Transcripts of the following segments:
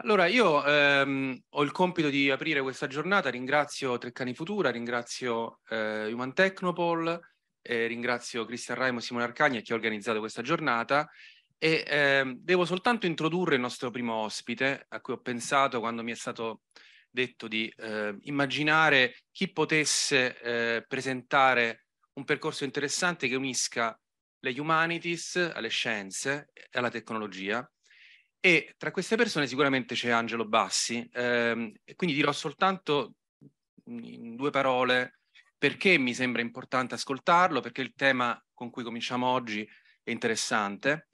Allora, io ehm, ho il compito di aprire questa giornata, ringrazio Treccani Futura, ringrazio eh, Human Technopol, eh, ringrazio Cristian Raimo e Simone Arcagna che ha organizzato questa giornata e ehm, devo soltanto introdurre il nostro primo ospite a cui ho pensato quando mi è stato detto di eh, immaginare chi potesse eh, presentare un percorso interessante che unisca le humanities alle scienze e alla tecnologia e tra queste persone sicuramente c'è Angelo Bassi, ehm, quindi dirò soltanto in due parole perché mi sembra importante ascoltarlo, perché il tema con cui cominciamo oggi è interessante,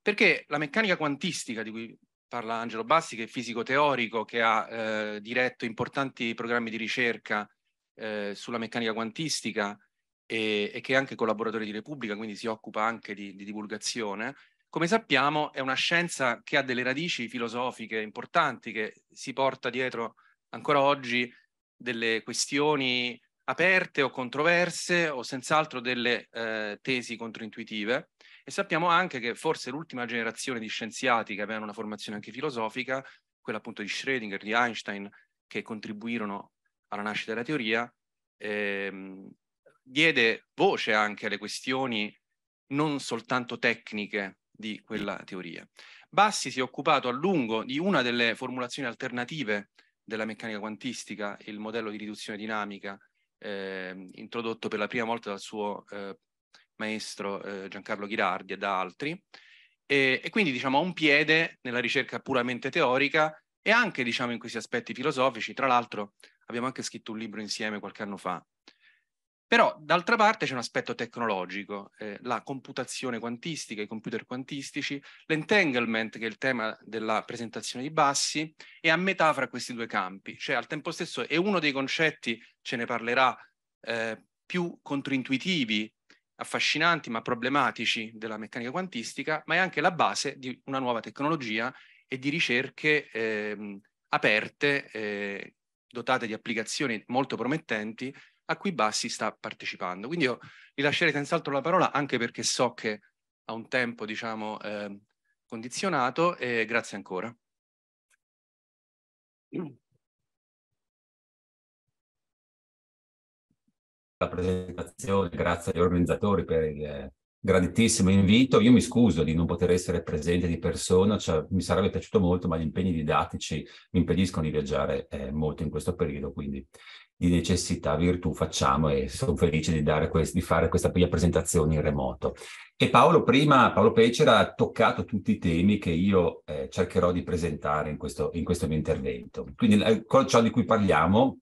perché la meccanica quantistica di cui parla Angelo Bassi, che è fisico teorico, che ha eh, diretto importanti programmi di ricerca eh, sulla meccanica quantistica e, e, che è anche collaboratore di Repubblica, quindi si occupa anche di, di divulgazione, come sappiamo è una scienza che ha delle radici filosofiche importanti, che si porta dietro ancora oggi delle questioni aperte o controverse o senz'altro delle eh, tesi controintuitive e sappiamo anche che forse l'ultima generazione di scienziati che avevano una formazione anche filosofica, quella appunto di Schrödinger, di Einstein, che contribuirono alla nascita della teoria, ehm, diede voce anche alle questioni non soltanto tecniche di quella teoria. Bassi si è occupato a lungo di una delle formulazioni alternative della meccanica quantistica, il modello di riduzione dinamica eh, introdotto per la prima volta dal suo eh, maestro eh, Giancarlo Ghirardi e da altri, e, e, quindi diciamo ha un piede nella ricerca puramente teorica e anche diciamo in questi aspetti filosofici, tra l'altro abbiamo anche scritto un libro insieme qualche anno fa però d'altra parte c'è un aspetto tecnologico, eh, la computazione quantistica, i computer quantistici, l'entanglement che è il tema della presentazione di Bassi, è a metà fra questi due campi, cioè al tempo stesso è uno dei concetti, ce ne parlerà, eh, più controintuitivi, affascinanti ma problematici della meccanica quantistica, ma è anche la base di una nuova tecnologia e di ricerche ehm, eh, aperte, dotate di applicazioni molto promettenti, a cui Bassi sta partecipando. Quindi io vi lascerei senz'altro la parola anche perché so che ha un tempo, diciamo, eh, condizionato e grazie ancora. La presentazione, grazie agli organizzatori per il grandissimo invito. Io mi scuso di non poter essere presente di persona, cioè, mi sarebbe piaciuto molto, ma gli impegni didattici mi impediscono di viaggiare eh, molto in questo periodo, quindi di necessità virtù facciamo e sono felice di, dare quest- di fare questa prima presentazione in remoto. E Paolo prima, Paolo Pecera ha toccato tutti i temi che io eh, cercherò di presentare in questo, in questo mio intervento. Quindi eh, ciò di cui parliamo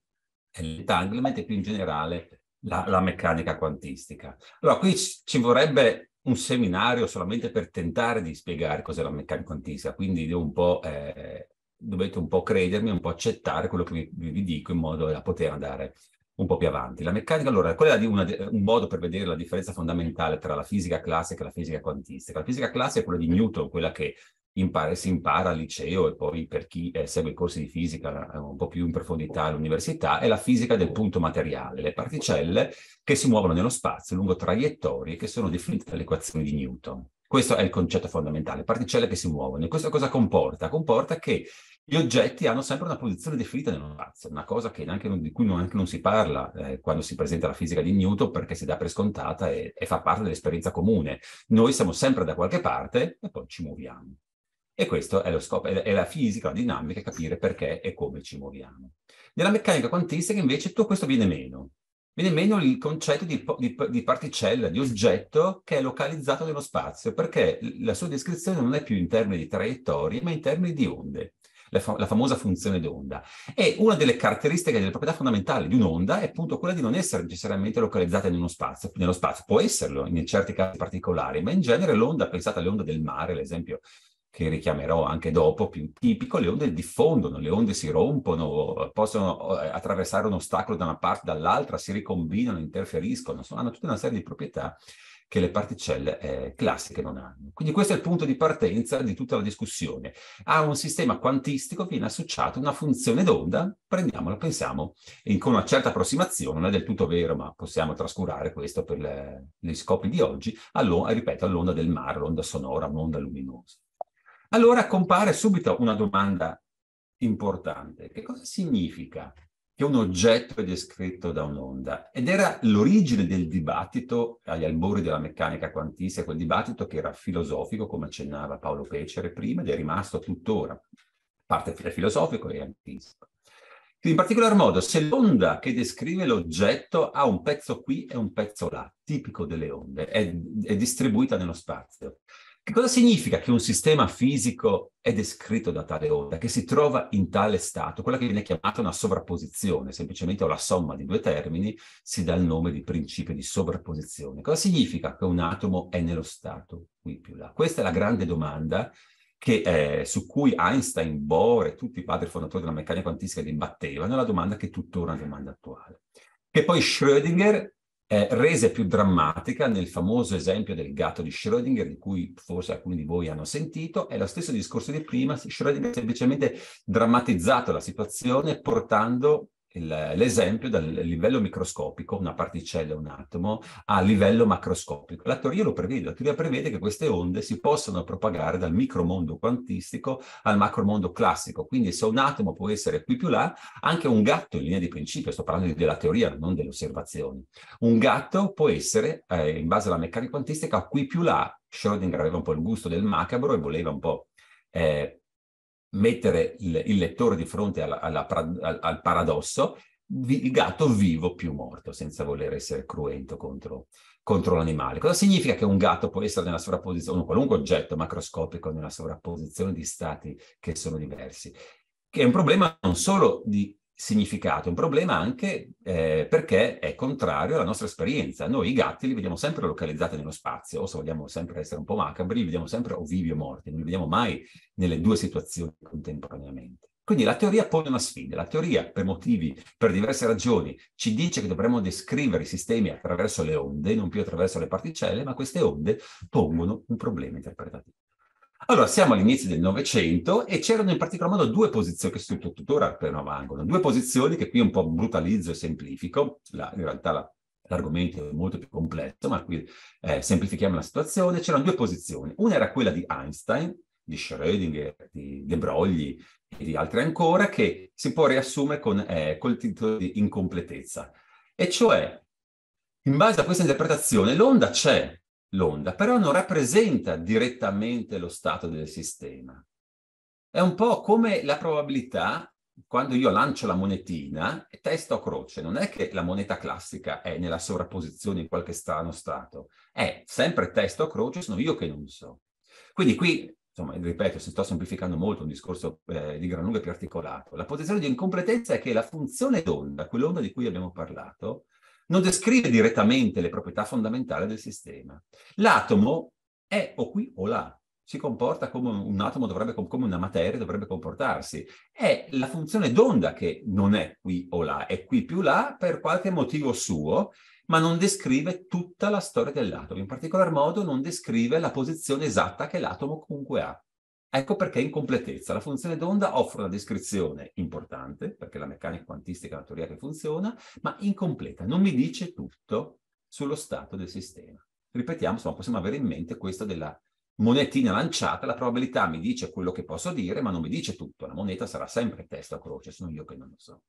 è l'entanglement e più in generale la, la meccanica quantistica. Allora qui c- ci vorrebbe un seminario solamente per tentare di spiegare cos'è la meccanica quantistica, quindi devo un po' eh, dovete un po' credermi, un po' accettare quello che vi, vi dico in modo da poter andare un po' più avanti. La meccanica, allora, qual è una, un modo per vedere la differenza fondamentale tra la fisica classica e la fisica quantistica? La fisica classica è quella di Newton, quella che impara, si impara al liceo e poi per chi eh, segue i corsi di fisica eh, un po' più in profondità all'università, è la fisica del punto materiale, le particelle che si muovono nello spazio lungo traiettorie che sono definite dalle equazioni di Newton. Questo è il concetto fondamentale, particelle che si muovono. E questo cosa comporta? Comporta che gli oggetti hanno sempre una posizione definita nello spazio, una cosa neanche, di cui non, non si parla eh, quando si presenta la fisica di Newton perché si dà per scontata e, e fa parte dell'esperienza comune. Noi siamo sempre da qualche parte e poi ci muoviamo. E questo è lo scopo, è la fisica, la dinamica, capire perché e come ci muoviamo. Nella meccanica quantistica invece tutto questo viene meno viene meno il concetto di, di, di, particella, di oggetto che è localizzato nello spazio, perché la sua descrizione non è più in termini di traiettorie, ma in termini di onde, la, fa la famosa funzione d'onda. E una delle caratteristiche, delle proprietà fondamentali di un'onda è appunto quella di non essere necessariamente localizzata in uno spazio, nello spazio, può esserlo in certi casi particolari, ma in genere l'onda, pensate alle onde del mare, ad esempio, che richiamerò anche dopo, più tipico, le onde diffondono, le onde si rompono, possono eh, attraversare un ostacolo da una parte o dall'altra, si ricombinano, interferiscono, insomma, hanno tutta una serie di proprietà che le particelle eh, classiche non hanno. Quindi questo è il punto di partenza di tutta la discussione. A un sistema quantistico viene associata una funzione d'onda, prendiamola, pensiamo, in, con una certa approssimazione, non è del tutto vero, ma possiamo trascurare questo per le, gli scopi di oggi, allo, ripeto, all'onda del mare, l'onda sonora, un'onda luminosa allora compare subito una domanda importante. Che cosa significa che un oggetto è descritto da un'onda? Ed era l'origine del dibattito agli albori della meccanica quantistica, quel dibattito che era filosofico, come accennava Paolo Pecere prima, ed è rimasto tuttora, parte filosofico e antistico. In particolar modo, se l'onda che descrive l'oggetto ha un pezzo qui e un pezzo là, tipico delle onde, è, è distribuita nello spazio. Che cosa significa che un sistema fisico è descritto da tale onda, che si trova in tale stato? Quella che viene chiamata una sovrapposizione, semplicemente o la somma di due termini si dà il nome di principio di sovrapposizione. Cosa significa che un atomo è nello stato qui più là? Questa è la grande domanda che, eh, su cui Einstein, Bohr e tutti i padri fondatori della meccanica quantistica dibattevano, è la domanda che è tuttora una domanda attuale. Che poi Schrödinger eh, rese più drammatica nel famoso esempio del gatto di Schrödinger, di cui forse alcuni di voi hanno sentito, è lo stesso discorso di prima, Schrödinger ha semplicemente drammatizzato la situazione portando l'esempio dal livello microscopico, una particella, un atomo, a livello macroscopico. La teoria lo prevede, la teoria prevede che queste onde si possano propagare dal micromondo quantistico al macromondo classico, quindi se un atomo può essere qui più là, anche un gatto in linea di principio, sto parlando della teoria, non delle osservazioni, un gatto può essere, eh, in base alla meccanica quantistica, qui più là, Schrödinger aveva un po' il gusto del macabro e voleva un po' eh, mettere il, il lettore di fronte alla, alla, al, al, paradosso, vi, il gatto vivo più morto, senza voler essere cruento contro, contro l'animale. Cosa significa che un gatto può essere nella sovrapposizione, un qualunque oggetto macroscopico nella sovrapposizione di stati che sono diversi? Che è un problema non solo di significato, è un problema anche eh, perché è contrario alla nostra esperienza. Noi i gatti li vediamo sempre localizzati nello spazio, o se vogliamo sempre essere un po' macabri, li vediamo sempre o vivi o morti, non li vediamo mai nelle due situazioni contemporaneamente. Quindi la teoria pone una sfida. La teoria, per motivi, per diverse ragioni, ci dice che dovremmo descrivere i sistemi attraverso le onde, non più attraverso le particelle, ma queste onde pongono un problema interpretativo. Allora, siamo all'inizio del Novecento e c'erano in particolar modo due posizioni, che sono tuttora permangono, due posizioni che qui un po' brutalizzo e semplifico, la, in realtà la l'argomento è molto più complesso, ma qui eh, semplifichiamo la situazione, c'erano due posizioni. Una era quella di Einstein, di Schrödinger, di De Broglie e di altri ancora, che si può riassumere con, eh, col titolo di incompletezza. E cioè, in base a questa interpretazione, l'onda c'è, l'onda, però non rappresenta direttamente lo stato del sistema. È un po' come la probabilità quando io lancio la monetina e testo a croce, non è che la moneta classica è nella sovrapposizione in qualche strano stato, è sempre testo a croce, sono io che non so. Quindi qui, insomma, ripeto, sto semplificando molto un discorso eh, di gran lunga più articolato. La posizione di incompletezza è che la funzione d'onda, quell'onda di cui abbiamo parlato, non descrive direttamente le proprietà fondamentali del sistema. L'atomo è o qui o là, si comporta come un atomo dovrebbe, come una materia dovrebbe comportarsi. È la funzione d'onda che non è qui o là, è qui più là per qualche motivo suo, ma non descrive tutta la storia dell'atomo. In particolar modo non descrive la posizione esatta che l'atomo comunque ha. Ecco perché incompletezza. La funzione d'onda offre una descrizione importante, perché la meccanica quantistica è una teoria che funziona, ma incompleta, non mi dice tutto sullo stato del sistema. Ripetiamo, insomma, possiamo avere in mente questo della monetina lanciata, la probabilità mi dice quello che posso dire, ma non mi dice tutto. La moneta sarà sempre testa o croce, sono io che non lo so.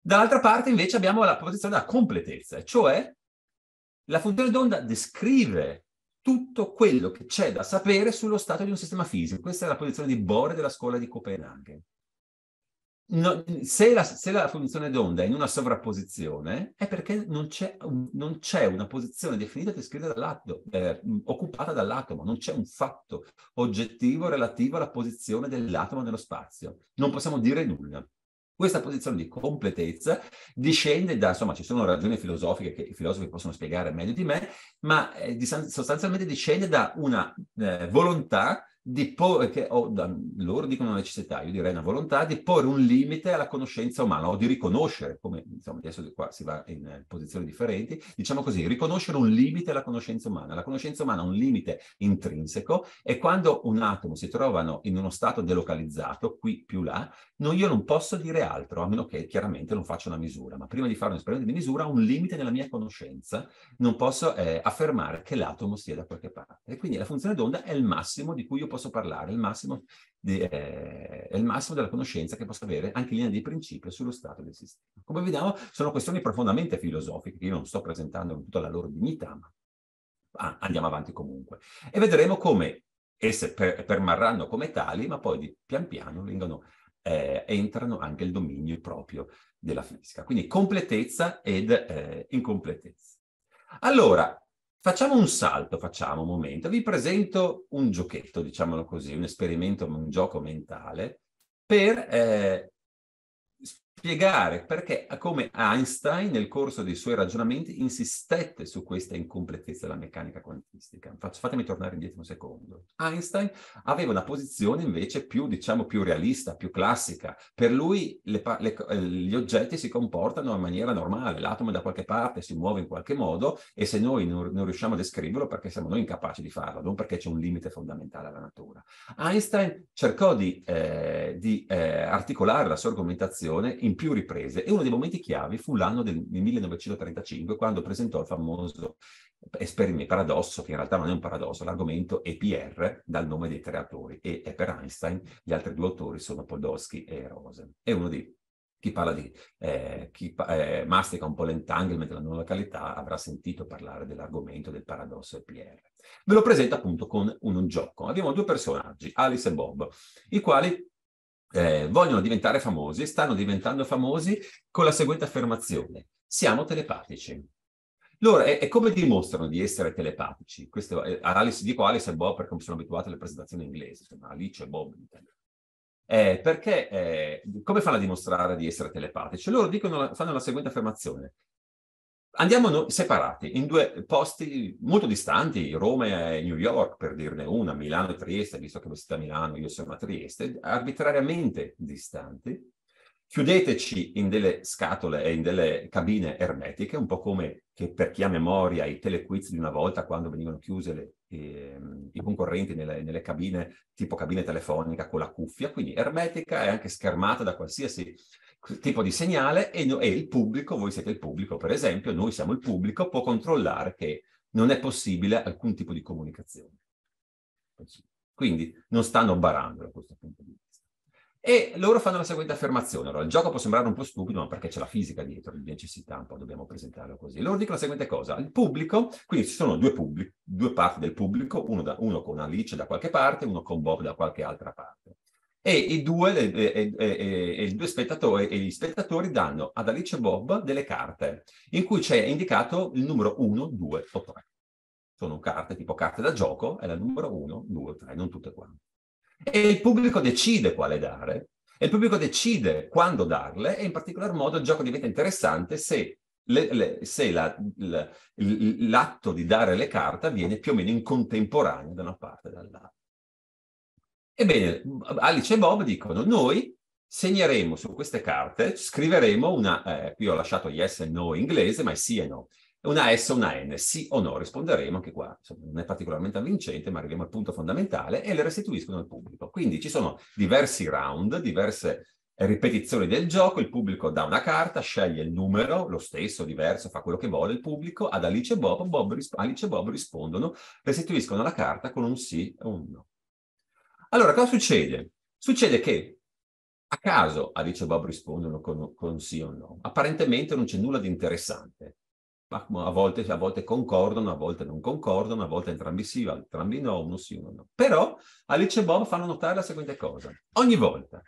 Dall'altra parte invece abbiamo la posizione della completezza, cioè la funzione d'onda descrive tutto quello che c'è da sapere sullo stato di un sistema fisico. Questa è la posizione di Bohr della scuola di Copenaghen. No, se, la, se, la, funzione d'onda è in una sovrapposizione, è perché non c'è, non c'è una posizione definita descritta dall'atomo, eh, occupata dall'atomo, non c'è un fatto oggettivo relativo alla posizione dell'atomo nello spazio. Non possiamo dire nulla. Questa posizione di completezza discende da, insomma, ci sono ragioni filosofiche che i filosofi possono spiegare meglio di me, ma eh, di, sostanzialmente discende da una eh, volontà di porre, che, oh, da, loro dicono una necessità, io direi una volontà di porre un limite alla conoscenza umana o di riconoscere, come insomma adesso qua si va in eh, posizioni differenti, diciamo così, riconoscere un limite alla conoscenza umana. La conoscenza umana ha un limite intrinseco e quando un atomo si trovano in uno stato delocalizzato, qui più là, No, io non posso dire altro, a meno che chiaramente non faccia una misura, ma prima di fare un esperimento di misura ho un limite nella mia conoscenza, non posso eh, affermare che l'atomo sia da qualche parte. E quindi la funzione d'onda è il massimo di cui io posso parlare, il massimo di, eh, è il massimo della conoscenza che posso avere anche in linea di principio sullo stato del sistema. Come vediamo, sono questioni profondamente filosofiche che io non sto presentando in tutta la loro dignità, ma ah, andiamo avanti comunque. E vedremo come esse per, permarranno come tali, ma poi di, pian piano vengano eh, entrano anche il dominio proprio della fisica. Quindi completezza ed eh, incompletezza. Allora, facciamo un salto, facciamo un momento. Vi presento un giochetto, diciamolo così, un esperimento, un gioco mentale per eh, spiegare perché, come Einstein, nel corso dei suoi ragionamenti insistette su questa incompletezza della meccanica quantistica. fatemi tornare indietro un secondo. Einstein aveva una posizione invece più, diciamo, più realista, più classica. Per lui le, le, eh, gli oggetti si comportano in maniera normale, l'atomo da qualche parte si muove in qualche modo e se noi non, non riusciamo a descriverlo perché siamo noi incapaci di farlo, non perché c'è un limite fondamentale alla natura. Einstein cercò di, eh, di eh, articolare la sua argomentazione in più riprese e uno dei momenti chiavi fu l'anno del 1935 quando presentò il famoso esperimento paradosso, che in realtà non è un paradosso, l'argomento EPR dal nome dei tre autori e è per Einstein, gli altri due autori sono Podolsky e Rosen. È uno di chi parla di, eh, chi eh, mastica un po' l'entanglement della nuova località avrà sentito parlare dell'argomento del paradosso EPR. Ve lo presento appunto con un, un gioco. Abbiamo due personaggi, Alice e Bob, i quali eh, vogliono diventare famosi, stanno diventando famosi con la seguente affermazione, siamo telepatici. Loro, e, e come dimostrano di essere telepatici? Questo, eh, Alice, dico Alice e Bob perché mi sono abituato alle presentazioni inglesi, insomma, Alice e Bob Eh, perché, eh, come fanno a dimostrare di essere telepatici? Loro dicono, fanno la seguente affermazione. Andiamo noi separati in due posti molto distanti, Roma e New York per dirne una, Milano e Trieste, visto che voi siete a Milano, io sono a Trieste, arbitrariamente distanti. Chiudeteci in delle scatole e in delle cabine ermetiche, un po' come per chi ha memoria i telequiz di una volta quando venivano chiuse le, eh, i concorrenti nelle, nelle cabine, tipo cabina telefonica con la cuffia, quindi ermetica e anche schermata da qualsiasi tipo di segnale e, e il pubblico, voi siete il pubblico per esempio, noi siamo il pubblico, può controllare che non è possibile alcun tipo di comunicazione. Quindi non stanno barando da questo punto di vista. E loro fanno la seguente affermazione. Allora, il gioco può sembrare un po' stupido, ma perché c'è la fisica dietro, di necessità, un po' dobbiamo presentarlo così. Loro dicono la seguente cosa. Il pubblico, quindi ci sono due, pubblico, due parti del pubblico, uno, da, uno con Alice da qualche parte, uno con Bob da qualche altra parte e i due, e, e, due spettatori, e gli spettatori danno ad Alice e Bob delle carte in cui c'è indicato il numero 1, 2 o 3. Sono carte tipo carte da gioco, è la numero 1, 2, 3, non tutte quante. E il pubblico decide quale dare, e il pubblico decide quando darle, e in particolar modo il gioco diventa interessante se le, le, se la, la, l'atto di dare le carte avviene più o meno in contemporanea da una parte e dall'altra. Ebbene, Alice e Bob dicono, noi segneremo su queste carte, scriveremo una, eh, qui ho lasciato yes e no in inglese, ma è sì e no, una S o una N, sì o no, risponderemo anche qua, insomma, non è particolarmente avvincente, ma arriviamo al punto fondamentale e le restituiscono al pubblico. Quindi ci sono diversi round, diverse ripetizioni del gioco, il pubblico dà una carta, sceglie il numero, lo stesso, diverso, fa quello che vuole il pubblico, ad Alice e Bob, Bob Alice e Bob rispondono, restituiscono la carta con un sì o un no. Allora, cosa succede? Succede che a caso Alice e Bob rispondono con, con, sì o no. Apparentemente non c'è nulla di interessante. Ma a volte, a volte concordano, a volte non concordano, a volte entrambi sì, entrambi no, uno sì, uno no. Però Alice e Bob fanno notare la seguente cosa. Ogni volta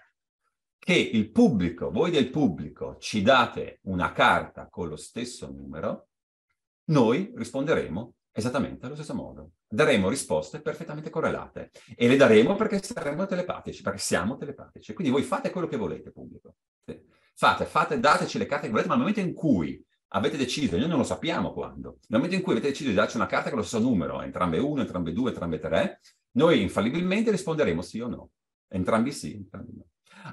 che il pubblico, voi del pubblico, ci date una carta con lo stesso numero, noi risponderemo Esattamente allo stesso modo. Daremo risposte perfettamente correlate e le daremo perché saremo telepatici, perché siamo telepatici. Quindi voi fate quello che volete, pubblico. Fate, fate, dateci le carte che volete, ma nel momento in cui avete deciso, noi non lo sappiamo quando, nel momento in cui avete deciso di darci una carta con lo stesso numero, entrambe 1, entrambe 2, entrambe 3, noi infallibilmente risponderemo sì o no. Entrambi sì, entrambi no.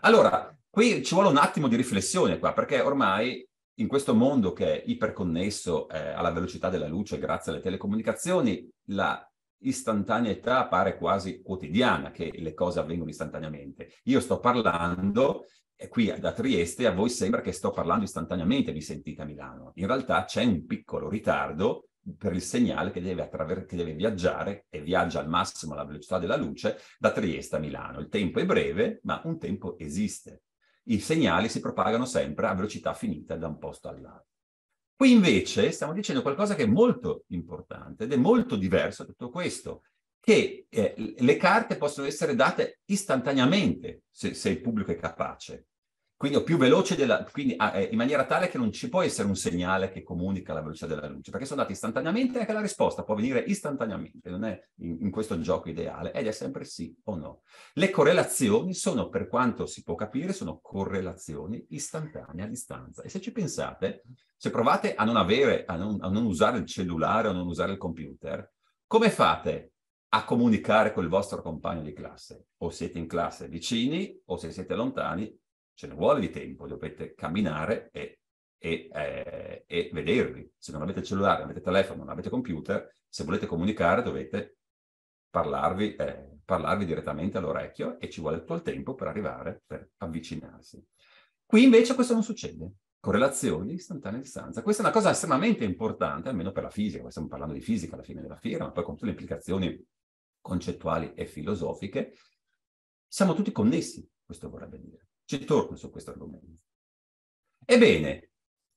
Allora, qui ci vuole un attimo di riflessione qua, perché ormai in questo mondo che è iperconnesso eh, alla velocità della luce grazie alle telecomunicazioni, la istantaneità pare quasi quotidiana che le cose avvengono istantaneamente. Io sto parlando qui da Trieste, a voi sembra che sto parlando istantaneamente, vi sentite a Milano. In realtà c'è un piccolo ritardo per il segnale che deve, attraver- che deve viaggiare e viaggia al massimo alla velocità della luce da Trieste a Milano. Il tempo è breve, ma un tempo esiste i segnali si propagano sempre a velocità finita da un posto all'altro. Qui invece stiamo dicendo qualcosa che è molto importante ed è molto diverso da tutto questo, che eh, le carte possono essere date istantaneamente se, se il pubblico è capace quindi o più veloce della, quindi, ah, eh, in maniera tale che non ci può essere un segnale che comunica la velocità della luce, perché sono dati istantaneamente e anche la risposta può venire istantaneamente, non è in, in, questo gioco ideale, ed è sempre sì o no. Le correlazioni sono, per quanto si può capire, sono correlazioni istantanee a distanza. E se ci pensate, se provate a non avere, a non, a non usare il cellulare, a non usare il computer, come fate a comunicare col vostro compagno di classe? O siete in classe vicini, o se siete lontani, ce ne vuole di tempo, dovete camminare e, e, eh, e vedervi. Se non avete cellulare, non avete telefono, non avete computer, se volete comunicare dovete parlarvi, eh, parlarvi direttamente all'orecchio e ci vuole tutto il tempo per arrivare, per avvicinarsi. Qui invece questo non succede. Correlazioni istantanee a distanza. Questa è una cosa estremamente importante, almeno per la fisica, stiamo parlando di fisica alla fine della fiera, ma poi con tutte le implicazioni concettuali e filosofiche, siamo tutti connessi, questo vorrebbe dire. Ci torno su questo argomento. Ebbene,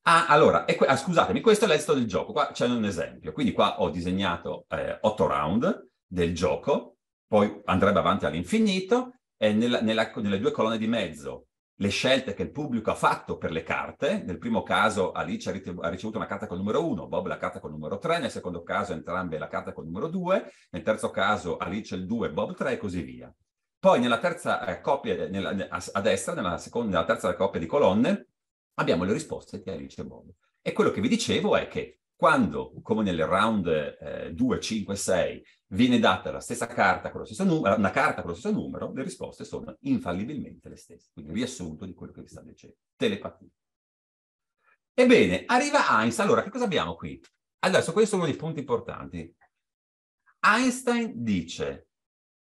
ah, allora, que- ah, scusatemi, questo è l'esito del gioco. Qua c'è un esempio. Quindi qua ho disegnato eh, otto round del gioco, poi andrebbe avanti all'infinito, e nella, nella, nelle due colonne di mezzo le scelte che il pubblico ha fatto per le carte. Nel primo caso Alice ha, ricevuto, ha ricevuto una carta col numero 1, Bob la carta col numero 3, nel secondo caso entrambe la carta col numero 2, nel terzo caso Alice il 2, Bob 3 e così via. Poi nella terza eh, coppia, nella, a, a, destra, nella, seconda, nella terza coppia di colonne, abbiamo le risposte di Alice Bob. E quello che vi dicevo è che quando, come nel round eh, 2, 5, 6, viene data la stessa carta con lo stesso numero, una carta con lo stesso numero, le risposte sono infallibilmente le stesse. Quindi riassunto di quello che vi sta dicendo. Telepatia. Ebbene, arriva Einstein. Allora, che cosa abbiamo qui? Adesso, allora, questi sono dei punti importanti. Einstein dice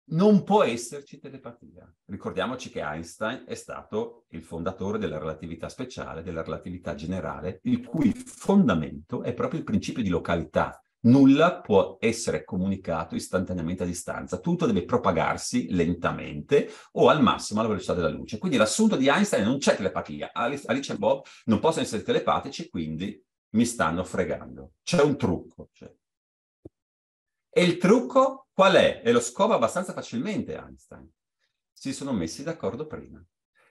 non può esserci telepatia. Ricordiamoci che Einstein è stato il fondatore della relatività speciale, della relatività generale, il cui fondamento è proprio il principio di località. Nulla può essere comunicato istantaneamente a distanza, tutto deve propagarsi lentamente o al massimo alla velocità della luce. Quindi l'assunto di Einstein non c'è telepatia. Alice, Alice e Bob non possono essere telepatici, quindi mi stanno fregando. C'è un trucco. Cioè. E il trucco Qual è? E lo scova abbastanza facilmente Einstein. Si sono messi d'accordo prima.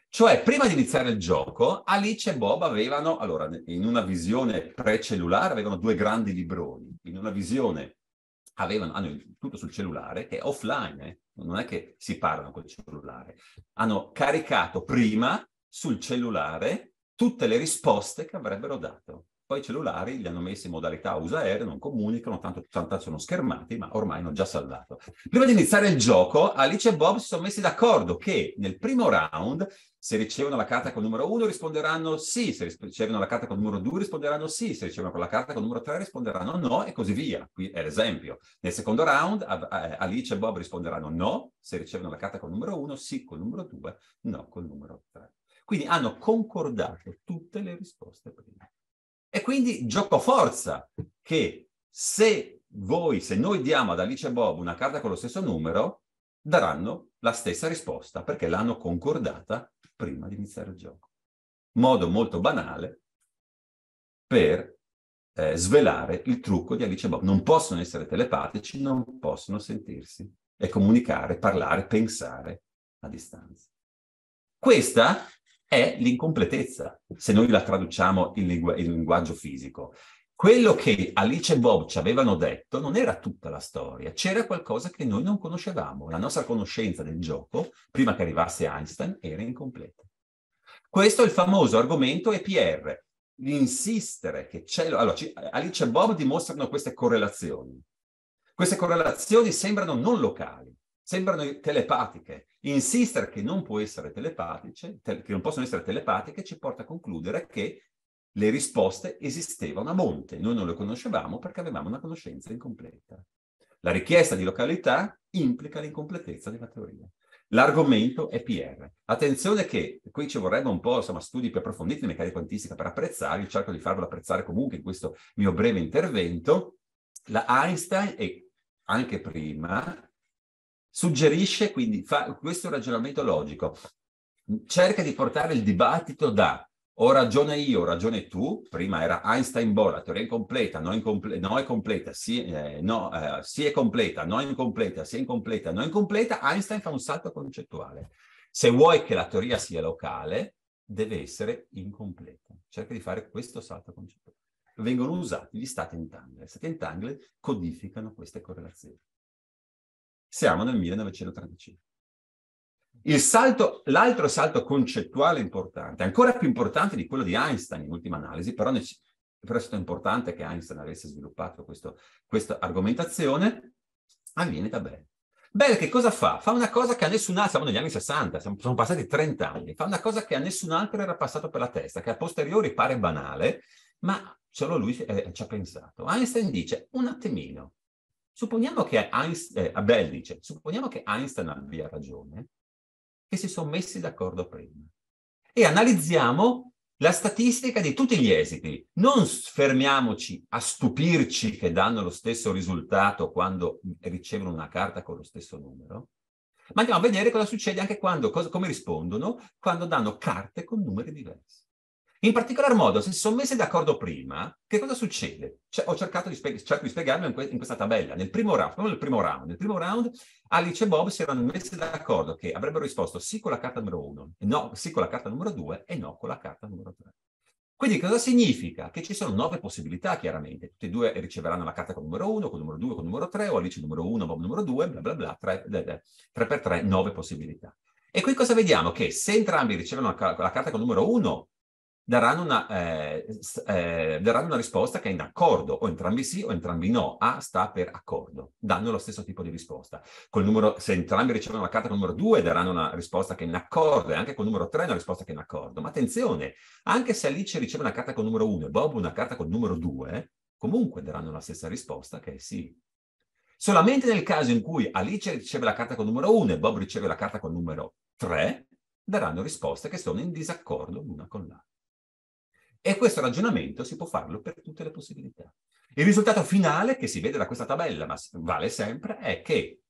Cioè, prima di iniziare il gioco, Alice e Bob avevano, allora, in una visione precellulare, avevano due grandi libroni. In una visione avevano, hanno tutto sul cellulare, che è offline, eh? non è che si parlano col cellulare. Hanno caricato prima sul cellulare tutte le risposte che avrebbero dato. Poi i cellulari li hanno messi in modalità usa aereo, non comunicano, tanto, tanto sono schermati, ma ormai hanno già salvato. Prima di iniziare il gioco, Alice e Bob si sono messi d'accordo che nel primo round se ricevono la carta con numero 1 risponderanno sì, se ricevono la carta con numero 2 risponderanno sì, se ricevono la carta con numero 3 risponderanno no e così via. Qui è l'esempio. Nel secondo round eh, Alice e Bob risponderanno no, se ricevono la carta con numero 1 sì, con numero 2 no, con numero 3. Quindi hanno concordato tutte le risposte prima. E quindi gioco forza che se voi, se noi diamo ad Alice e Bob una carta con lo stesso numero, daranno la stessa risposta perché l'hanno concordata prima di iniziare il gioco. Modo molto banale per eh, svelare il trucco di Alice e Bob. Non possono essere telepatici, non possono sentirsi e comunicare, parlare, pensare a distanza. Questa è l'incompletezza, se noi la traduciamo in, lingu- in linguaggio fisico. Quello che Alice e Bob ci avevano detto non era tutta la storia, c'era qualcosa che noi non conoscevamo. La nostra conoscenza del gioco, prima che arrivasse Einstein, era incompleta. Questo è il famoso argomento EPR, L'insistere che c'è... Allora, ci... Alice e Bob dimostrano queste correlazioni. Queste correlazioni sembrano non locali, sembrano telepatiche. Insistere che non, te, che non possono essere telepatiche, ci porta a concludere che le risposte esistevano a monte, noi non le conoscevamo perché avevamo una conoscenza incompleta. La richiesta di località implica l'incompletezza della teoria. L'argomento è PR. Attenzione che qui ci vorrebbe un po' insomma, studi più approfonditi di meccanica quantistica per apprezzarli, cerco di farvelo apprezzare comunque in questo mio breve intervento. La Einstein e anche prima Suggerisce quindi, fa questo ragionamento logico, cerca di portare il dibattito da ho ragione io, ho ragione tu, prima era Einstein-Bohr, la teoria è incompleta, no, incomple- no è completa, sì, eh, no, eh, sì è completa, no è incompleta, sì è incompleta, no è incompleta, Einstein fa un salto concettuale. Se vuoi che la teoria sia locale, deve essere incompleta. Cerca di fare questo salto concettuale. Vengono usati gli stati entangled. Gli stati entangled codificano queste correlazioni. Siamo nel 1935. Salto, l'altro salto concettuale importante, ancora più importante di quello di Einstein in ultima analisi, però, ne, però è stato importante che Einstein avesse sviluppato questo, questa argomentazione, avviene da Bell. Bell che cosa fa? Fa una cosa che a nessun altro, siamo negli anni 60, siamo, sono passati 30 anni, fa una cosa che a nessun altro era passato per la testa, che a posteriori pare banale, ma solo lui eh, ci ha pensato. Einstein dice, un attimino, Supponiamo che Einstein, eh, ah, Bell dice, supponiamo che Einstein abbia ragione, che si sono messi d'accordo prima. E analizziamo la statistica di tutti gli esiti. Non fermiamoci a stupirci che danno lo stesso risultato quando ricevono una carta con lo stesso numero, ma andiamo a vedere cosa succede anche quando, cosa, come rispondono, quando danno carte con numeri diversi. In particolar modo, se si sono messi d'accordo prima, che cosa succede? Cioè, ho cercato di, spieg- cerco di spiegarlo in, que- in, questa tabella. Nel primo round, nel primo round, nel primo round Alice e Bob si erano messi d'accordo che avrebbero risposto sì con la carta numero 1, no, sì con la carta numero 2 e no con la carta numero 3. Quindi cosa significa? Che ci sono nove possibilità, chiaramente. Tutti e due riceveranno la carta con numero 1, con numero 2, con numero 3, o Alice numero 1, Bob numero 2, bla bla bla, 3, 3 per tre, nove possibilità. E qui cosa vediamo? Che se entrambi ricevono la carta con numero 1, daranno una, eh, eh, daranno una, risposta che è in accordo, o entrambi sì o entrambi no. A sta per accordo, danno lo stesso tipo di risposta. Numero, se entrambi ricevono la carta con il numero 2, daranno una risposta che è in accordo, e anche col numero 3 una risposta che è in accordo. Ma attenzione, anche se Alice riceve una carta con il numero 1 e Bob una carta con il numero 2, comunque daranno la stessa risposta che è sì. Solamente nel caso in cui Alice riceve la carta con il numero 1 e Bob riceve la carta con il numero 3, daranno risposte che sono in disaccordo l'una con l'altra. E questo ragionamento si può farlo per tutte le possibilità. Il risultato finale che si vede da questa tabella, ma vale sempre, è che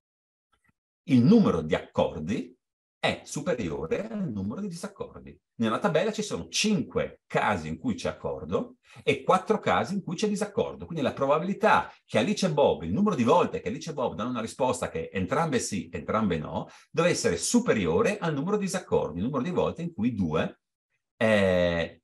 il numero di accordi è superiore al numero di disaccordi. Nella tabella ci sono 5 casi in cui c'è accordo e 4 casi in cui c'è disaccordo. Quindi la probabilità che Alice e Bob, il numero di volte che Alice e Bob danno una risposta che entrambe sì, entrambe no, deve essere superiore al numero di disaccordi, il numero di volte in cui due eh,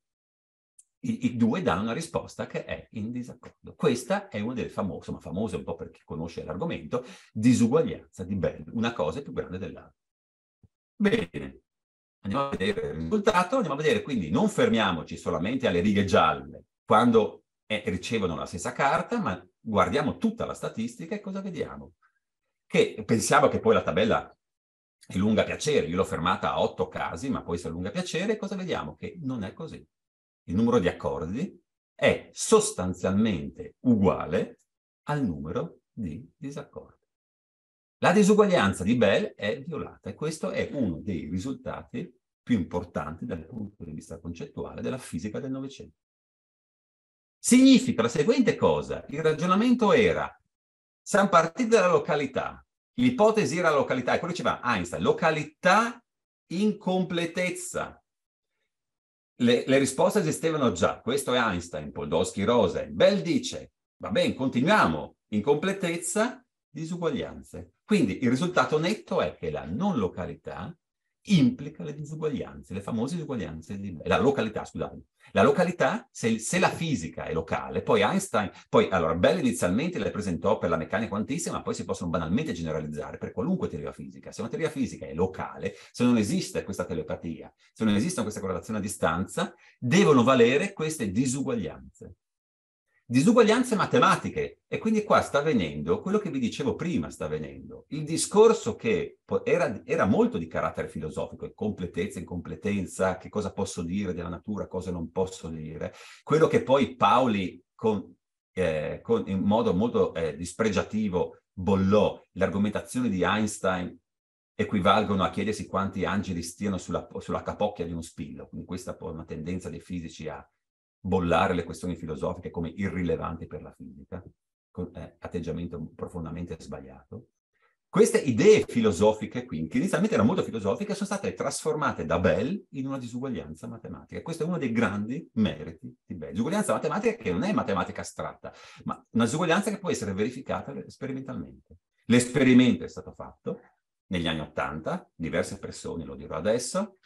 i, i, due danno una risposta che è in disaccordo. Questa è una delle famose, insomma famose un po' per chi conosce l'argomento, disuguaglianza di Bell, una cosa è più grande dell'altra. Bene, andiamo a vedere il risultato, andiamo a vedere quindi non fermiamoci solamente alle righe gialle quando eh, ricevono la stessa carta, ma guardiamo tutta la statistica e cosa vediamo? Che pensiamo che poi la tabella è lunga piacere, io l'ho fermata a otto casi, ma poi se è lunga a piacere, cosa vediamo? Che non è così il numero di accordi è sostanzialmente uguale al numero di disaccordi. La disuguaglianza di Bell è violata e questo è uno dei risultati più importanti dal punto di vista concettuale della fisica del Novecento. Significa la seguente cosa, il ragionamento era, siamo partiti dalla località, l'ipotesi era la località, e quello diceva Einstein, località incompletezza, le, le risposte esistevano già, questo è Einstein, Poldowski, Rosen. Bell dice, va bene, continuiamo, incompletezza, disuguaglianze. Quindi il risultato netto è che la non località implica le disuguaglianze, le famose disuguaglianze di Bell, la località, scusate, la località, se, se, la fisica è locale, poi Einstein, poi allora Bell inizialmente le presentò per la meccanica quantissima, ma poi si possono banalmente generalizzare per qualunque teoria fisica. Se una teoria fisica è locale, se non esiste questa telepatia, se non esiste questa correlazione a distanza, devono valere queste disuguaglianze. Disuguaglianze matematiche. E quindi qua sta avvenendo quello che vi dicevo prima, sta avvenendo. Il discorso che era, era molto di carattere filosofico, completezza, incompletezza, che cosa posso dire della natura, cosa non posso dire. Quello che poi Paoli con, eh, con, in modo molto eh, dispregiativo bollò l'argomentazione di Einstein equivalgono a chiedersi quanti angeli stiano sulla, sulla capocchia di uno spillo, quindi questa è una tendenza dei fisici a, bollare le questioni filosofiche come irrilevanti per la fisica, con, eh, atteggiamento profondamente sbagliato. Queste idee filosofiche, quindi, che inizialmente erano molto filosofiche, sono state trasformate da Bell in una disuguaglianza matematica. Questo è uno dei grandi meriti di Bell. Disuguaglianza matematica che non è matematica astratta, ma una disuguaglianza che può essere verificata sperimentalmente. L'esperimento è stato fatto negli anni Ottanta, diverse persone, lo dirò adesso,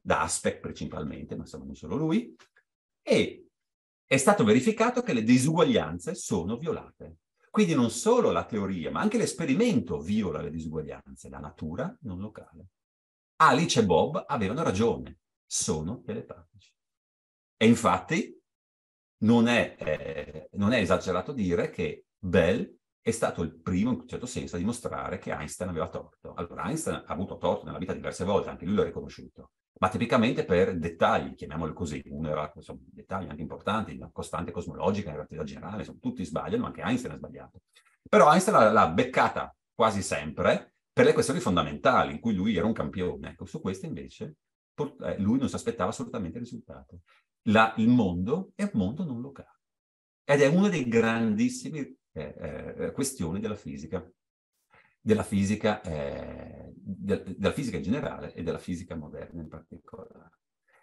da Aspect principalmente, ma insomma non solo lui, e è stato verificato che le disuguaglianze sono violate. Quindi non solo la teoria, ma anche l'esperimento viola le disuguaglianze, la natura non locale. Alice e Bob avevano ragione, sono telepatici. E infatti non è, eh, non è esagerato dire che Bell è stato il primo, in un certo senso, a dimostrare che Einstein aveva torto. Allora, Einstein ha avuto torto nella vita diverse volte, anche lui l'ha riconosciuto ma tipicamente per dettagli, chiamiamoli così. Uno era insomma, dettagli anche importanti, la costante cosmologica, la relatività generale, insomma, tutti sbagliano, anche Einstein ha sbagliato. Però Einstein l'ha beccata quasi sempre per le questioni fondamentali, in cui lui era un campione. Ecco, su queste invece eh, lui non si aspettava assolutamente il risultato. La, il mondo è un mondo non locale. Ed è una delle grandissime eh, eh, questioni della fisica della fisica, eh, de della fisica in generale e della fisica moderna in particolare.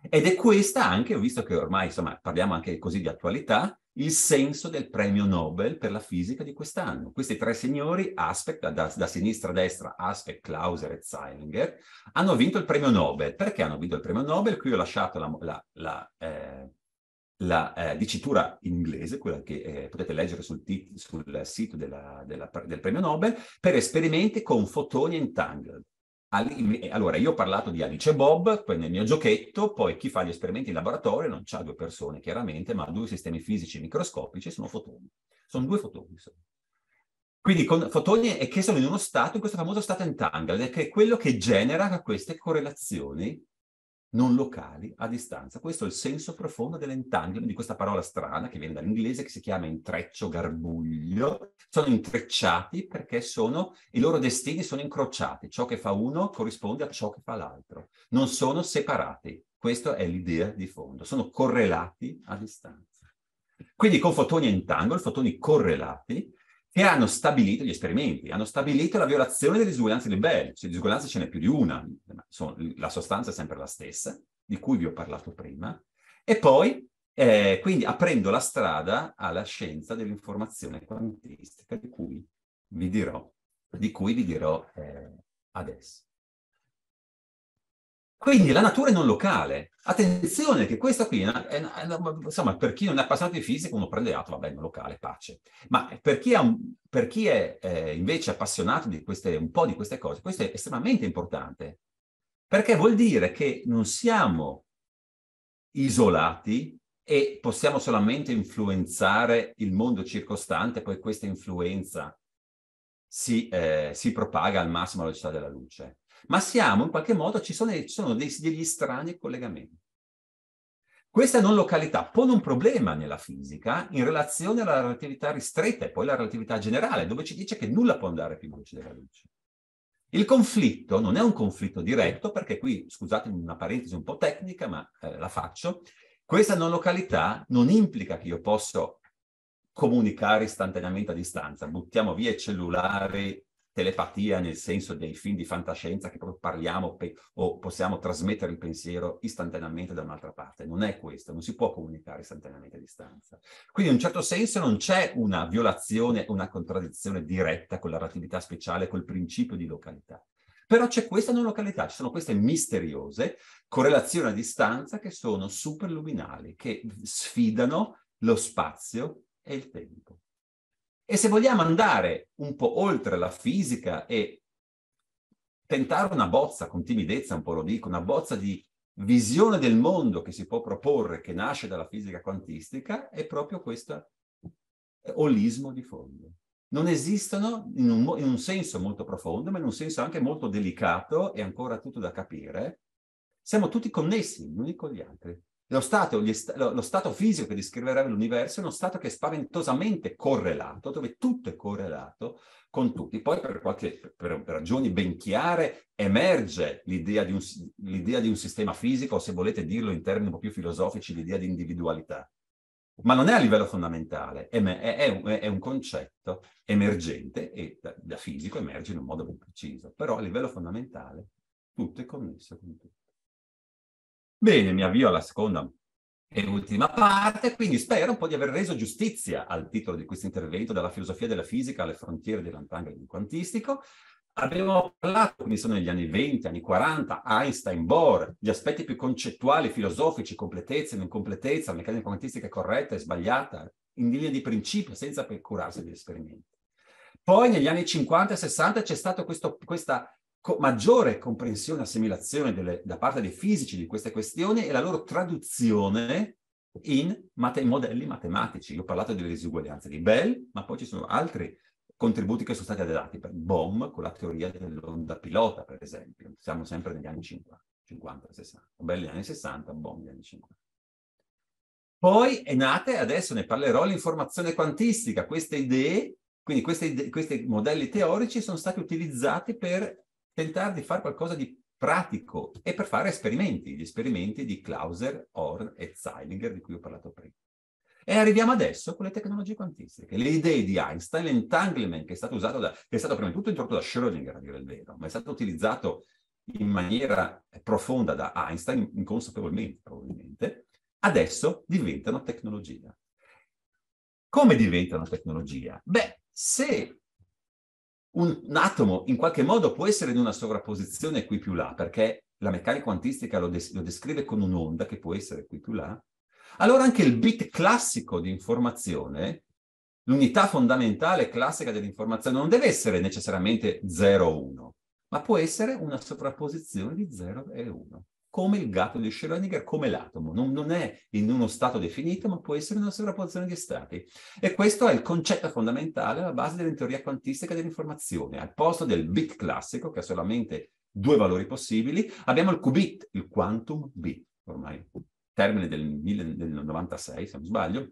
Ed è questa anche, ho visto che ormai insomma, parliamo anche così di attualità, il senso del premio Nobel per la fisica di quest'anno. Questi tre signori, Aspect, da, da, sinistra a destra, Aspect, Clauser e Zeilinger, hanno vinto il premio Nobel. Perché hanno vinto il premio Nobel? Qui ho lasciato la, la, la eh, la eh, dicitura inglese, quella che eh, potete leggere sul, tit- sul sito della, della, del premio Nobel, per esperimenti con fotoni entangled. Eh, allora, io ho parlato di Alice e Bob, poi nel mio giochetto, poi chi fa gli esperimenti in laboratorio non c'ha due persone chiaramente, ma due sistemi fisici microscopici sono fotoni. Sono due fotoni. Sono. Quindi con fotoni che sono in uno stato, in questo famoso stato entangled, che è quello che genera queste correlazioni non locali a distanza. Questo è il senso profondo dell'entanglement, di questa parola strana che viene dall'inglese, che si chiama intreccio garbuglio. Sono intrecciati perché sono, i loro destini sono incrociati. Ciò che fa uno corrisponde a ciò che fa l'altro. Non sono separati. Questa è l'idea di fondo. Sono correlati a distanza. Quindi con fotoni entangle, fotoni correlati, che hanno stabilito gli esperimenti, hanno stabilito la violazione delle disuguaglianze di livello, cioè disuguaglianze ce n'è più di una, Insomma, la sostanza è sempre la stessa, di cui vi ho parlato prima, e poi eh, quindi aprendo la strada alla scienza dell'informazione quantistica di cui vi dirò, di cui vi dirò eh, adesso. Quindi la natura è non locale. Attenzione che questa qui, è, è, è, insomma, per chi non è appassionato di fisica, uno prende atto, vabbè, non locale, pace. Ma per chi, un, per chi è, eh, invece appassionato di queste, un po' di queste cose, questo è estremamente importante, perché vuol dire che non siamo isolati e possiamo solamente influenzare il mondo circostante, poi questa influenza si, eh, si propaga al massimo alla velocità della luce ma siamo in qualche modo, ci sono, ci sono dei, degli strani collegamenti. Questa non località pone un problema nella fisica in relazione alla relatività ristretta e poi alla relatività generale, dove ci dice che nulla può andare più veloce della luce. Il conflitto non è un conflitto diretto, perché qui, scusate una parentesi un po' tecnica, ma eh, la faccio, questa non località non implica che io posso comunicare istantaneamente a distanza. Buttiamo via i cellulari, telepatia nel senso dei film di fantascienza che proprio parliamo o possiamo trasmettere il pensiero istantaneamente da un'altra parte. Non è questo, non si può comunicare istantaneamente a distanza. Quindi in un certo senso non c'è una violazione, una contraddizione diretta con la relatività speciale, col principio di località. Però c'è questa non località, ci sono queste misteriose correlazioni a distanza che sono superluminali, che sfidano lo spazio e il tempo. E se vogliamo andare un po' oltre la fisica e tentare una bozza, con timidezza un po' lo dico, una bozza di visione del mondo che si può proporre, che nasce dalla fisica quantistica, è proprio questo olismo di fondo. Non esistono, in un, in un senso molto profondo, ma in un senso anche molto delicato e ancora tutto da capire, siamo tutti connessi gli uni con gli altri. Lo stato, st- lo stato fisico che descriverà l'universo è uno stato che è spaventosamente correlato, dove tutto è correlato con tutti. Poi per, qualche, per, per ragioni ben chiare emerge l'idea di, un, l'idea di un sistema fisico, o se volete dirlo in termini un po' più filosofici, l'idea di individualità ma non è a livello fondamentale, è, è, è un concetto emergente e da, da, fisico emerge in un modo ben preciso, però a livello fondamentale tutto è connesso con tutto. Bene, mi avvio alla seconda e ultima parte, quindi spero un po' di aver reso giustizia al titolo di questo intervento, dalla filosofia della fisica alle frontiere dell'antangolo quantistico. Abbiamo parlato, quindi sono negli anni 20, anni 40, Einstein, Bohr, gli aspetti più concettuali, filosofici, completezza, non completezza, meccanica quantistica corretta e sbagliata, in linea di principio, senza per curarsi degli esperimenti. Poi negli anni 50 e 60 c'è stata questa co- maggiore comprensione e assimilazione delle, da parte dei fisici di queste questioni e la loro traduzione in mate- modelli matematici. Io ho parlato delle disuguaglianze di Bell, ma poi ci sono altri contributi che sono stati dati per BOM con la teoria dell'onda pilota, per esempio. Siamo sempre negli anni 50, 60. Bell negli anni 60, BOM negli anni 50. Poi è nata, adesso ne parlerò, l'informazione quantistica. Queste idee, quindi queste idee, questi modelli teorici sono stati utilizzati per tentare di fare qualcosa di pratico e per fare esperimenti, gli esperimenti di Clauser, Horn e Zeilinger di cui ho parlato prima. E arriviamo adesso con le tecnologie quantistiche, le idee di Einstein, l'entanglement che è stato usato, da, che è stato prima di tutto introdotto da Schrödinger, a dire il vero, ma è stato utilizzato in maniera profonda da Einstein, inconsapevolmente probabilmente, adesso diventano tecnologia. Come diventano tecnologia? Beh, se un, un atomo in qualche modo può essere in una sovrapposizione qui più là, perché la meccanica quantistica lo, des- lo, descrive con un'onda che può essere qui più là, allora anche il bit classico di informazione, l'unità fondamentale classica dell'informazione, non deve essere necessariamente 0 o 1, ma può essere una sovrapposizione di 0 e 1 come il gatto di Schrödinger, come l'atomo. Non, non, è in uno stato definito, ma può essere una sovrapposizione di stati. E questo è il concetto fondamentale alla base della teoria quantistica dell'informazione. Al posto del bit classico, che ha solamente due valori possibili, abbiamo il qubit, il quantum bit, ormai termine del, 1996, se non sbaglio,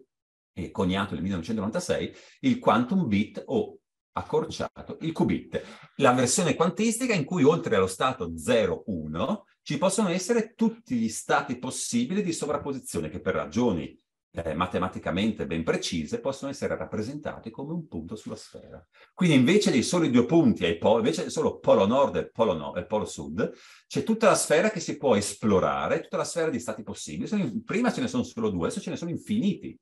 e coniato nel 1996, il quantum bit o accorciato il qubit, la versione quantistica in cui oltre allo stato 0, 1, ci possono essere tutti gli stati possibili di sovrapposizione che per ragioni eh, matematicamente ben precise possono essere rappresentati come un punto sulla sfera. Quindi invece dei soli due punti, ai polo, invece solo polo nord e polo, no, e polo sud, c'è tutta la sfera che si può esplorare, tutta la sfera di stati possibili. prima ce ne sono solo due, adesso ce ne sono infiniti.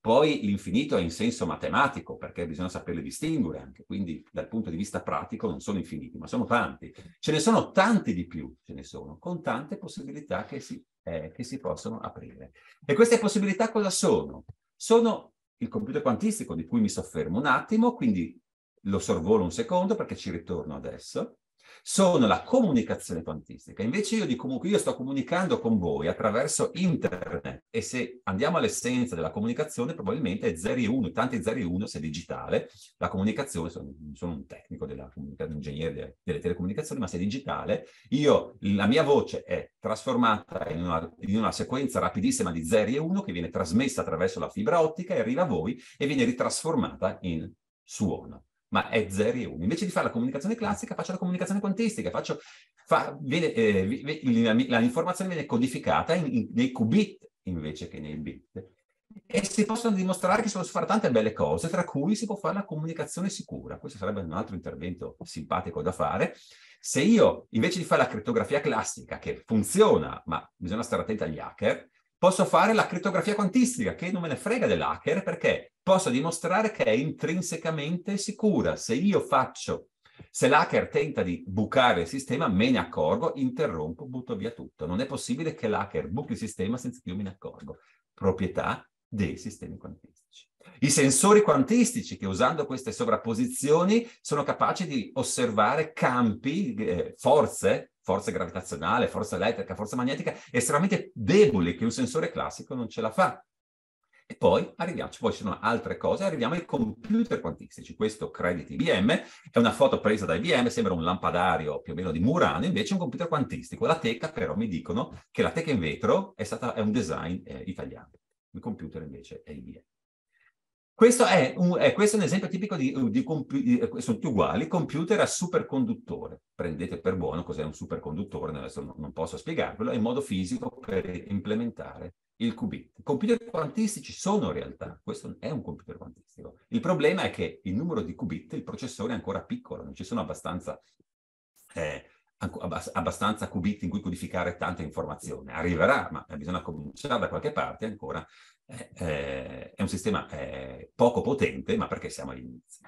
Poi l'infinito è in senso matematico, perché bisogna saperle distinguere anche, quindi dal punto di vista pratico non sono infiniti, ma sono tanti. Ce ne sono tanti di più, ce ne sono, con tante possibilità che si, eh, che si possono aprire. E queste possibilità cosa sono? Sono il computer quantistico, di cui mi soffermo un attimo, quindi lo sorvolo un secondo perché ci ritorno adesso, sono la comunicazione quantistica. Invece io dico io sto comunicando con voi attraverso internet e se andiamo all'essenza della comunicazione probabilmente è 0 e 1, tanti 0 e 1 se è digitale, la comunicazione, sono, sono un tecnico, della, un ingegnere delle, delle, telecomunicazioni, ma se è digitale, io, la mia voce è trasformata in una, in una sequenza rapidissima di 0 e 1 che viene trasmessa attraverso la fibra ottica e arriva a voi e viene ritrasformata in suono ma è 0 e 1. Invece di fare la comunicazione classica, faccio la comunicazione quantistica, faccio, fa, viene, eh, l'informazione viene codificata in, in, nei qubit invece che nei bit. E si possono dimostrare che si possono fare tante belle cose, tra cui si può fare la comunicazione sicura. Questo sarebbe un altro intervento simpatico da fare. Se io, invece di fare la criptografia classica, che funziona, ma bisogna stare attenti agli hacker, Posso fare la criptografia quantistica, che non me ne frega dell'hacker, perché posso dimostrare che è intrinsecamente sicura. Se io faccio, se l'hacker tenta di bucare il sistema, me ne accorgo, interrompo, butto via tutto. Non è possibile che l'hacker buchi il sistema senza che io me ne accorgo. Proprietà dei sistemi quantistici. I sensori quantistici che usando queste sovrapposizioni sono capaci di osservare campi, eh, forze forza gravitazionale, forza elettrica, forza magnetica, estremamente deboli che un sensore classico non ce la fa. E poi arriviamo, poi ci sono altre cose, arriviamo ai computer quantistici. Questo credit IBM è una foto presa da IBM, sembra un lampadario più o meno di Murano, invece è un computer quantistico. La teca però mi dicono che la teca in vetro è, stata, è un design eh, italiano. Il computer invece è IBM. Questo è, un, è, eh, questo è un esempio tipico di, di, di, eh, sono tutti uguali, computer a superconduttore. Prendete per buono cos'è un superconduttore, adesso non posso spiegarvelo, è un modo fisico per implementare il qubit. I computer quantistici sono realtà, questo è un computer quantistico. Il problema è che il numero di qubit, il processore è ancora piccolo, non ci sono abbastanza, eh, abbastanza qubit in cui codificare tanta informazione. Arriverà, ma bisogna cominciare da qualche parte, ancora eh, eh, è un sistema eh, poco potente, ma perché siamo all'inizio.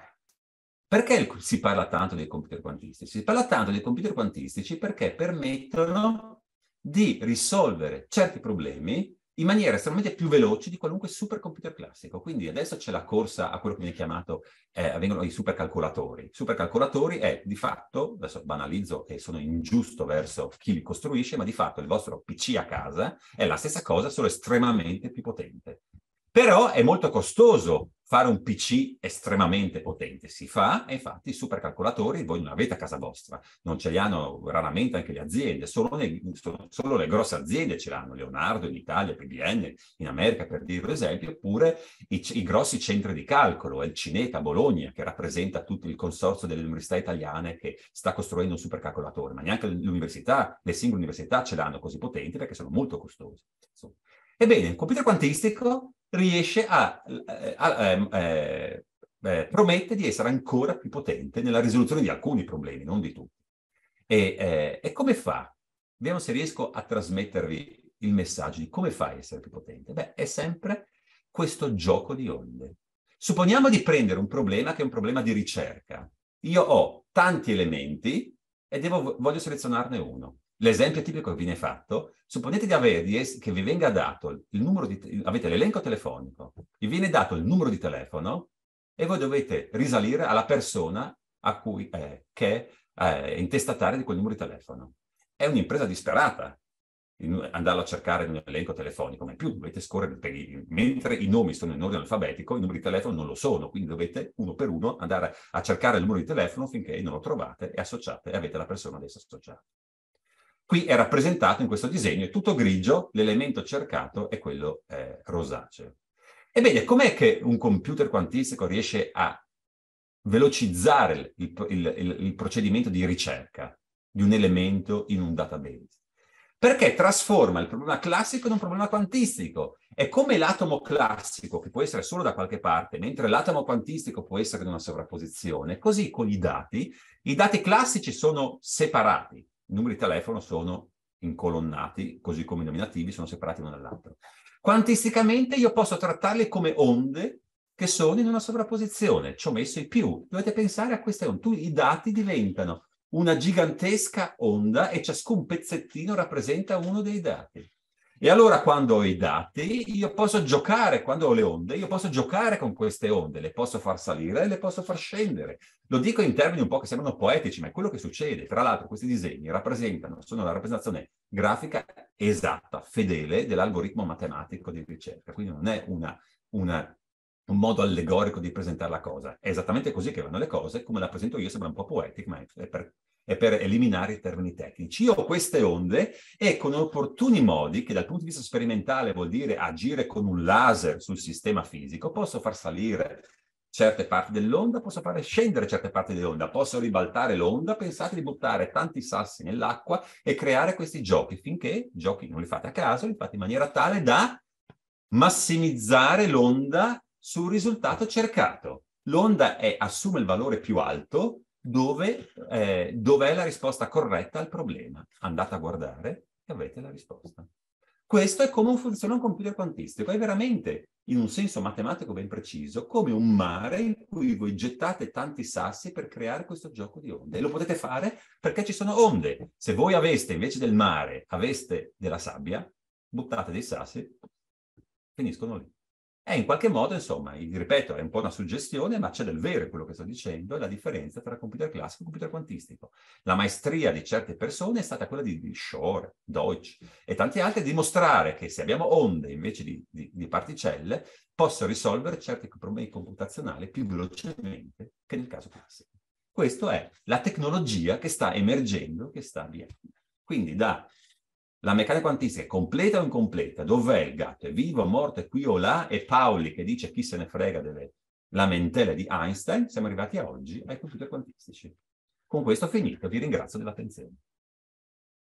Perché si parla tanto dei computer quantistici? Si parla tanto dei computer quantistici perché permettono di risolvere certi problemi in maniera estremamente più veloce di qualunque supercomputer classico. Quindi adesso c'è la corsa a quello che viene chiamato, eh, vengono i supercalcolatori. Supercalcolatori è di fatto, adesso banalizzo e sono ingiusto verso chi li costruisce, ma di fatto il vostro PC a casa è la stessa cosa, solo estremamente più potente. Però è molto costoso fare un PC estremamente potente. Si fa, e infatti i supercalcolatori voi non avete a casa vostra, non ce li hanno raramente anche le aziende, solo, le, solo le grosse aziende ce l'hanno, Leonardo in Italia, PBN in America per dire un esempio, oppure i, i, grossi centri di calcolo, il Cineta a Bologna che rappresenta tutto il consorzio delle università italiane che sta costruendo un supercalcolatore, ma neanche l'università, le singole università ce l'hanno così potenti perché sono molto costose. Insomma. Ebbene, il computer quantistico riesce a, eh, a, a, ehm, a eh, eh, promette di essere ancora più potente nella risoluzione di alcuni problemi, non di tutti. E, eh, e, come fa? Vediamo se riesco a trasmettervi il messaggio di come fa a essere più potente. Beh, è sempre questo gioco di onde. Supponiamo di prendere un problema che è un problema di ricerca. Io ho tanti elementi e devo, voglio selezionarne uno. L'esempio tipico che viene fatto, supponete di avere, che vi venga dato il numero di, avete l'elenco telefonico, vi viene dato il numero di telefono e voi dovete risalire alla persona a cui, eh, che è eh, intestatario di quel numero di telefono. È un'impresa disperata andarlo a cercare in un elenco telefonico, ma in più dovete scorrere, per i, mentre i nomi sono in ordine alfabetico, i numeri di telefono non lo sono, quindi dovete uno per uno andare a cercare il numero di telefono finché non lo trovate e associate e avete la persona adesso associata. Qui è rappresentato in questo disegno, è tutto grigio, l'elemento cercato è quello eh, rosaceo. Ebbene, com'è che un computer quantistico riesce a velocizzare il, il, il, il procedimento di ricerca di un elemento in un database? perché trasforma il problema classico in un problema quantistico. È come l'atomo classico, che può essere solo da qualche parte, mentre l'atomo quantistico può essere in una sovrapposizione, così con i dati, i dati classici sono separati. I numeri di telefono sono incolonnati, così come i nominativi sono separati l'uno dall'altro. Quantisticamente io posso trattarli come onde che sono in una sovrapposizione, ci ho messo i più. Dovete pensare a queste onde. Tu, I dati diventano una gigantesca onda e ciascun pezzettino rappresenta uno dei dati. E allora quando ho i dati, io posso giocare, quando ho le onde, io posso giocare con queste onde, le posso far salire e le posso far scendere. Lo dico in termini un po' che sembrano poetici, ma è quello che succede. Tra l'altro questi disegni rappresentano, sono la rappresentazione grafica esatta, fedele dell'algoritmo matematico di ricerca, quindi non è una, una, un modo allegorico di presentare la cosa. È esattamente così che vanno le cose, come la presento io sembra un po' poetico, ma è per e per eliminare i termini tecnici. Io ho queste onde e con opportuni modi, che dal punto di vista sperimentale vuol dire agire con un laser sul sistema fisico, posso far salire certe parti dell'onda, posso far scendere certe parti dell'onda, posso ribaltare l'onda, pensate di buttare tanti sassi nell'acqua e creare questi giochi, finché giochi non li fate a caso, li fate in maniera tale da massimizzare l'onda sul risultato cercato. L'onda è, assume il valore più alto dove, eh, dov'è la risposta corretta al problema. Andate a guardare e avete la risposta. Questo è come funziona un computer quantistico, è veramente, in un senso matematico ben preciso, come un mare in cui voi gettate tanti sassi per creare questo gioco di onde. E lo potete fare perché ci sono onde. Se voi aveste, invece del mare, aveste della sabbia, buttate dei sassi, finiscono lì. È eh, in qualche modo, insomma, ripeto, è un po' una suggestione, ma c'è del vero in quello che sto dicendo, la differenza tra computer classico e computer quantistico. La maestria di certe persone è stata quella di, di Shore, Deutsch e tante altre, dimostrare che se abbiamo onde invece di, di, di particelle, posso risolvere certi problemi computazionali più velocemente che nel caso classico. Questa è la tecnologia che sta emergendo, che sta avviando. Quindi da la meccanica quantistica è completa o incompleta? Dov'è il gatto? È vivo, morto, è qui o là? E Paoli che dice chi se ne frega delle lamentele di Einstein, siamo arrivati a oggi ai computer quantistici. Con questo ho finito, vi ringrazio dell'attenzione.